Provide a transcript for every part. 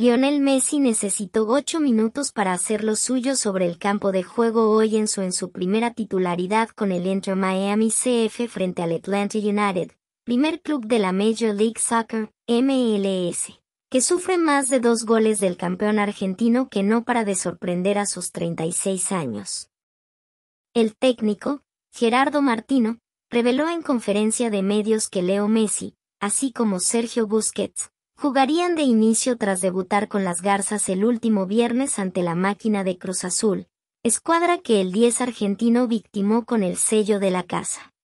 Lionel Messi necesitó ocho minutos para hacer lo suyo sobre el campo de juego hoy en su, en su primera titularidad con el Inter Miami CF frente al Atlanta United, primer club de la Major League Soccer, MLS, que sufre más de dos goles del campeón argentino que no para de sorprender a sus 36 años. El técnico, Gerardo Martino, reveló en conferencia de medios que Leo Messi, así como Sergio Busquets, Jugarían de inicio tras debutar con las Garzas el último viernes ante la máquina de Cruz Azul, escuadra que el 10 argentino victimó con el sello de la casa.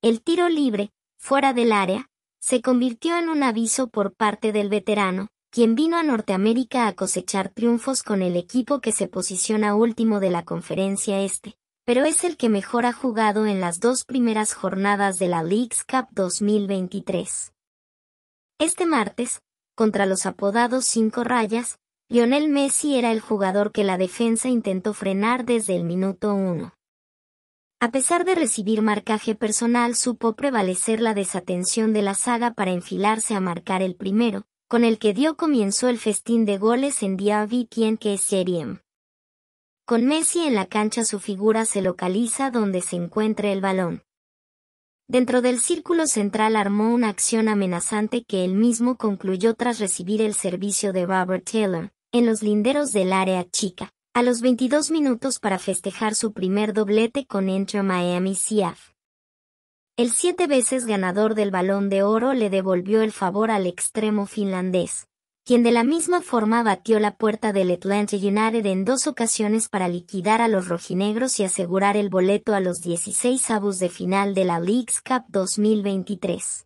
El tiro libre, fuera del área, se convirtió en un aviso por parte del veterano, quien vino a Norteamérica a cosechar triunfos con el equipo que se posiciona último de la conferencia este, pero es el que mejor ha jugado en las dos primeras jornadas de la League's Cup 2023. Este martes, contra los apodados Cinco Rayas, Lionel Messi era el jugador que la defensa intentó frenar desde el minuto uno. A pesar de recibir marcaje personal, supo prevalecer la desatención de la saga para enfilarse a marcar el primero, con el que dio comienzo el festín de goles en Diaby que Seriem. Con Messi en la cancha su figura se localiza donde se encuentra el balón. Dentro del círculo central armó una acción amenazante que él mismo concluyó tras recibir el servicio de Robert Taylor, en los linderos del área chica, a los 22 minutos para festejar su primer doblete con Entre Miami CF. El siete veces ganador del balón de oro le devolvió el favor al extremo finlandés, quien de la misma forma batió la puerta del Atlanta United en dos ocasiones para liquidar a los rojinegros y asegurar el boleto a los 16 avos de final de la League's Cup 2023.